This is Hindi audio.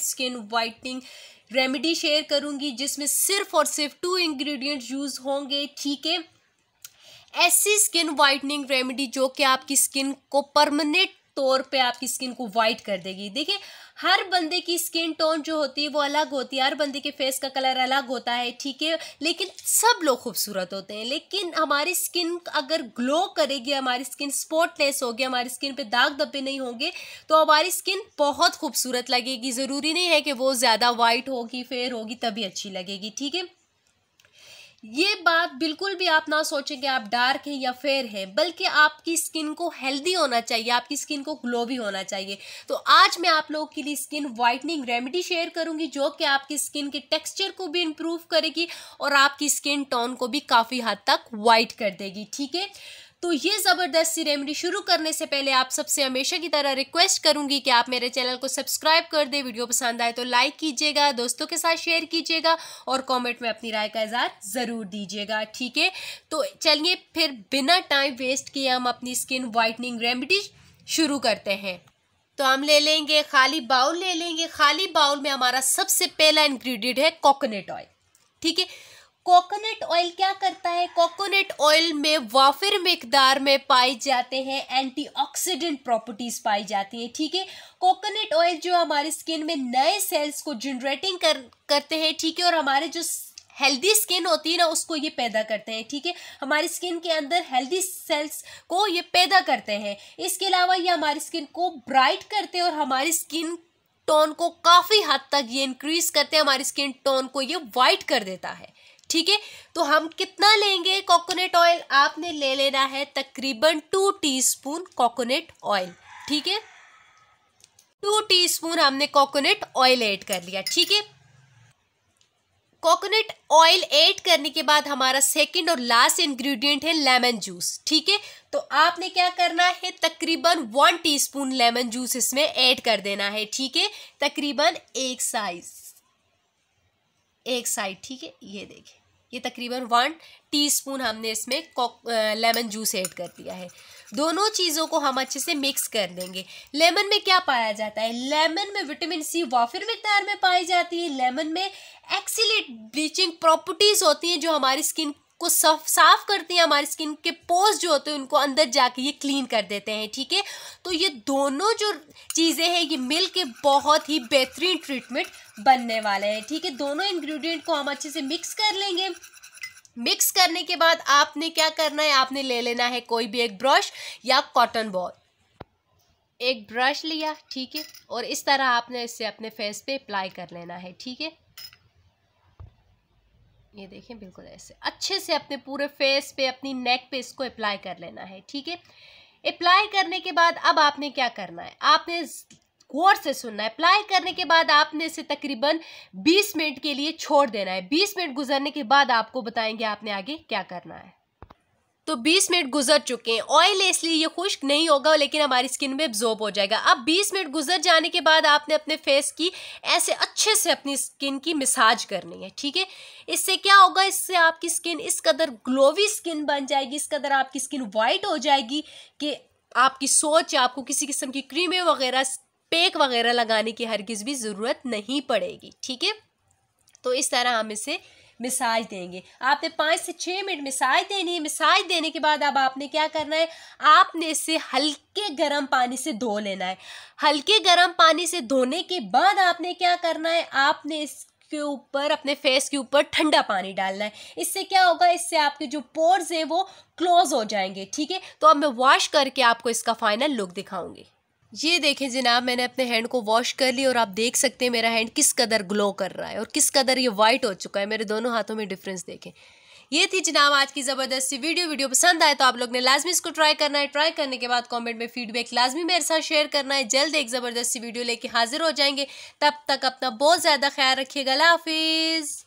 स्किन वाइटनिंग रेमेडी शेयर करूंगी जिसमें सिर्फ और सिर्फ टू इंग्रेडिएंट्स यूज़ होंगे ठीक है ऐसी स्किन वाइटनिंग रेमेडी जो कि आपकी स्किन को परमानेंट तौर पे आपकी स्किन को वाइट कर देगी देखिए हर बंदे की स्किन टोन जो होती है वो अलग होती है हर बंदे के फेस का कलर अलग होता है ठीक है लेकिन सब लोग खूबसूरत होते हैं लेकिन हमारी स्किन अगर ग्लो करेगी हमारी स्किन स्पॉटलेस होगी हमारी स्किन पे दाग धब्बे नहीं होंगे तो हमारी स्किन बहुत खूबसूरत लगेगी ज़रूरी नहीं है कि वो ज़्यादा वाइट होगी फेयर होगी तभी अच्छी लगेगी ठीक है ये बात बिल्कुल भी आप ना सोचें कि आप डार्क हैं या फेयर हैं बल्कि आपकी स्किन को हेल्दी होना चाहिए आपकी स्किन को ग्लो भी होना चाहिए तो आज मैं आप लोगों के लिए स्किन वाइटनिंग रेमेडी शेयर करूंगी जो कि आपकी स्किन के टेक्सचर को भी इम्प्रूव करेगी और आपकी स्किन टोन को भी काफ़ी हद तक वाइट कर देगी ठीक है तो ये ज़बरदस्ती रेमेडी शुरू करने से पहले आप सबसे हमेशा की तरह रिक्वेस्ट करूंगी कि आप मेरे चैनल को सब्सक्राइब कर दें वीडियो पसंद आए तो लाइक कीजिएगा दोस्तों के साथ शेयर कीजिएगा और कमेंट में अपनी राय का इजहार ज़रूर दीजिएगा ठीक है तो चलिए फिर बिना टाइम वेस्ट किए हम अपनी स्किन वाइटनिंग रेमेडी शुरू करते हैं तो हम ले लेंगे खाली बाउल ले लेंगे खाली बाउल में हमारा सबसे पहला इन्ग्रीडियंट है कोकोनट ऑयल ठीक है कोकोनट ऑयल क्या करता है कोकोनट ऑयल में वाफिर मकदार में पाए जाते हैं एंटीऑक्सीडेंट प्रॉपर्टीज़ पाई जाती है ठीक है कोकोनट ऑयल जो हमारे स्किन में नए सेल्स को जनरेटिंग कर करते हैं ठीक है और हमारे जो हेल्दी स्किन होती है ना उसको ये पैदा करते हैं ठीक है हमारी स्किन के अंदर हेल्दी सेल्स को ये पैदा करते हैं इसके अलावा ये हमारी स्किन को ब्राइट करते हैं और हमारी स्किन टोन को काफ़ी हद तक ये इंक्रीज़ करते हैं हमारी स्किन टोन को ये वाइट कर देता है ठीक है तो हम कितना लेंगे कोकोनट ऑयल आपने ले लेना है तकरीबन टू टीस्पून कोकोनट ऑयल ठीक है टू टीस्पून हमने कोकोनट ऑयल ऐड कर लिया ठीक है कोकोनट ऑयल ऐड करने के बाद हमारा सेकंड और लास्ट इंग्रेडिएंट है लेमन जूस ठीक है तो आपने क्या करना है तकरीबन वन टीस्पून लेमन जूस इसमें ऐड कर देना है ठीक है तकरीबन एक साइज़ एक साइड ठीक है ये देखिए ये तकरीबन वन टीस्पून हमने इसमें लेमन जूस ऐड कर दिया है दोनों चीज़ों को हम अच्छे से मिक्स कर देंगे लेमन में क्या पाया जाता है लेमन में विटामिन सी वाफिर मकदार में पाई जाती है लेमन में एक्सीलेट ब्लीचिंग प्रॉपर्टीज़ होती हैं जो हमारी स्किन को साफ साफ करते हैं हमारी स्किन के पोर्स जो होते हैं उनको अंदर जाके ये क्लीन कर देते हैं ठीक है तो ये दोनों जो चीज़ें हैं ये मिल के बहुत ही बेहतरीन ट्रीटमेंट बनने वाले हैं ठीक है दोनों इन्ग्रीडियंट को हम अच्छे से मिक्स कर लेंगे मिक्स करने के बाद आपने क्या करना है आपने ले लेना है कोई भी एक ब्रश या कॉटन बॉल एक ब्रश लिया ठीक है और इस तरह आपने इसे अपने फेस पे अप्लाई कर लेना है ठीक है ये देखें बिल्कुल ऐसे अच्छे से अपने पूरे फेस पे अपनी नेक पे इसको अप्लाई कर लेना है ठीक है अप्लाई करने के बाद अब आपने क्या करना है आपने गौर से सुनना है अप्लाई करने के बाद आपने इसे तकरीबन 20 मिनट के लिए छोड़ देना है 20 मिनट गुजरने के बाद आपको बताएंगे आपने आगे क्या करना है तो 20 मिनट गुजर चुके हैं ऑयल है इसलिए ये खुश्क नहीं होगा लेकिन हमारी स्किन में एब्जॉर्ब हो जाएगा अब 20 मिनट गुजर जाने के बाद आपने अपने फेस की ऐसे अच्छे से अपनी स्किन की मिसाज करनी है ठीक है इससे क्या होगा इससे आपकी स्किन इस कदर ग्लोवी स्किन बन जाएगी इस कदर आपकी स्किन वाइट हो जाएगी कि आपकी सोच आपको किसी किस्म की क्रीमें वगैरह पेक वगैरह लगाने की हरगिज़ भी ज़रूरत नहीं पड़ेगी ठीक है तो इस तरह हम इसे मिसाज देंगे आपने पाँच से छः मिनट मिसाज देनी है मिसाज देने के बाद अब आपने क्या करना है आपने इसे हल्के गर्म पानी से धो लेना है हल्के गर्म पानी से धोने के बाद आपने क्या करना है आपने इस के ऊपर अपने फेस के ऊपर ठंडा पानी डालना है इससे क्या होगा इससे आपके जो पोर्स हैं वो क्लोज हो जाएंगे ठीक है तो अब मैं वॉश करके आपको इसका फाइनल लुक दिखाऊंगी ये देखें जनाब मैंने अपने हैंड को वॉश कर लिया और आप देख सकते हैं मेरा हैंड किस कदर ग्लो कर रहा है और किस कदर ये वाइट हो चुका है मेरे दोनों हाथों में डिफरेंस देखें ये थी जनाब आज की ज़बरदस्त सी वीडियो वीडियो पसंद आए तो आप लोग ने लाजमी इसको ट्राई करना है ट्राई करने के बाद कमेंट में फीडबैक लाजमी मेरे साथ शेयर करना है जल्द एक ज़बरदस्त सी वीडियो लेके हाजिर हो जाएंगे तब तक अपना बहुत ज़्यादा ख्याल रखिएगा हाफिज़